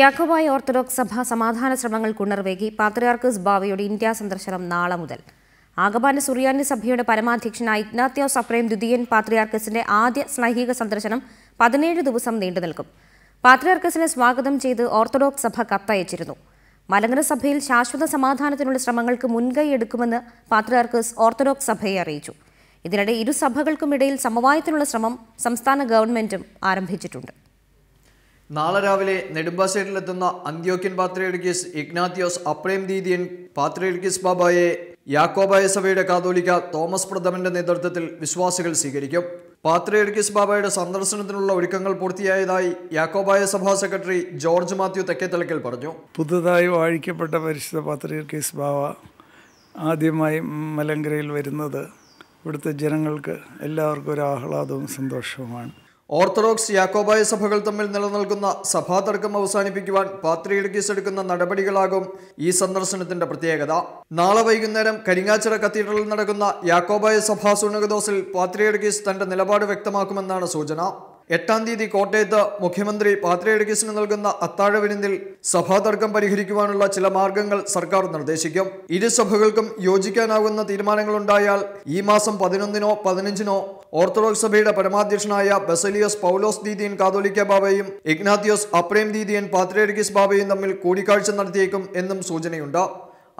Yakobaya orthodox സഭ സമാധാന ശ്രമങ്ങൾ കുണർവേകി പാത്രയാർക്കസ് ബാവയുടെ ഇന്ത്യ സന്ദർശനം നാളെ മുതൽ ആഗമാന സുറിയാനി സഭയുടെ പരമാധ്യക്ഷനായ ഇഗ്നാത്യോസ് അപ്രേം ദ്വിതീയൻ പാത്രയാർക്കസിന്റെ ആദ്യ സ്നൈഹിക സന്ദർശനം പതിനേഴ് ദിവസം നീണ്ടു നിൽക്കും പാത്രയാർക്കസിനെ സ്വാഗതം ചെയ്ത് ഓർത്തഡോക്സ് സഭ കത്തയച്ചിരുന്നു മലങ്കര സഭയിൽ ശാശ്വത സമാധാനത്തിനുള്ള ശ്രമങ്ങൾക്ക് മുൻകൈ എടുക്കുമെന്ന് പാത്രയാർക്കസ് ഓർത്തഡോക്സ് സഭയെ അറിയിച്ചു ഇതിനിടെ ഇരു സഭകൾക്കുമിടയിൽ സമവായത്തിനുള്ള ശ്രമം സംസ്ഥാന ഗവൺമെന്റും ആരംഭിച്ചിട്ടുണ്ട് നാളെ രാവിലെ നെടുമ്പാശ്ശേരിയിലെത്തുന്ന അന്ത്യോക്യൻ പാത്രയെടുക്കീസ് ഇഗ്നാത്തിയോസ് അപ്രേം ദീതിയൻ പാത്രയെടുക്കീസ് ബാബായെ യാക്കോബായ സഭയുടെ കാതോലിക്ക തോമസ് പ്രഥമന്റെ നേതൃത്വത്തിൽ വിശ്വാസികൾ സ്വീകരിക്കും പാത്രയെടുക്കീസ് ബാബായുടെ സന്ദർശനത്തിനുള്ള ഒരുക്കങ്ങൾ പൂർത്തിയായതായി യാക്കോബായ സഭാ സെക്രട്ടറി ജോർജ് മാത്യു തെക്കേത്തലക്കൽ പറഞ്ഞു പുതുതായി വാഴിക്കപ്പെട്ട പരിശുദ്ധ പാത്രയെടുക്കീസ് ബാബ ആദ്യമായി മലങ്കരയിൽ വരുന്നത് ഇവിടുത്തെ ജനങ്ങൾക്ക് എല്ലാവർക്കും ഒരു ആഹ്ലാദവും സന്തോഷവുമാണ് ഓർത്തഡോക്സ് യാക്കോബായ സഭകൾ തമ്മിൽ നിലനിൽക്കുന്ന സഭാതർക്കം അവസാനിപ്പിക്കുവാൻ പാത്രീഡ്ഗീസ് എടുക്കുന്ന നടപടികളാകും ഈ സന്ദർശനത്തിന്റെ പ്രത്യേകത നാളെ വൈകുന്നേരം കരിങ്ങാച്ചിറ കത്തീഡ്രലിൽ നടക്കുന്ന യാക്കോബായ സഭാ സുണകദോസിൽ പാത്രീഡ്ഗീസ് തന്റെ നിലപാട് വ്യക്തമാക്കുമെന്നാണ് സൂചന എട്ടാം തീയതി കോട്ടയത്ത് മുഖ്യമന്ത്രി പാത്രയടകീസിന് നൽകുന്ന അത്താഴ വിരുന്നിൽ സഭാതർക്കം പരിഹരിക്കുവാനുള്ള ചില മാർഗങ്ങൾ സർക്കാർ നിർദ്ദേശിക്കും ഇരുസഭകൾക്കും യോജിക്കാനാകുന്ന തീരുമാനങ്ങളുണ്ടായാൽ ഈ മാസം പതിനൊന്നിനോ പതിനഞ്ചിനോ ഓർത്തഡോക്സ് സഭയുടെ പരമാധ്യക്ഷനായ ബസലിയോസ് പൗലോസ് ദീദിയൻ കാതോലിക്ക ബാബയും ഇഗ്നാത്തിയോസ് അപ്രേം ദീദിയൻ പാത്രയടകീസ് ബാബയും തമ്മിൽ കൂടിക്കാഴ്ച നടത്തിയേക്കും എന്നും സൂചനയുണ്ട്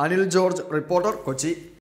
അനിൽ ജോർജ് റിപ്പോർട്ടർ കൊച്ചി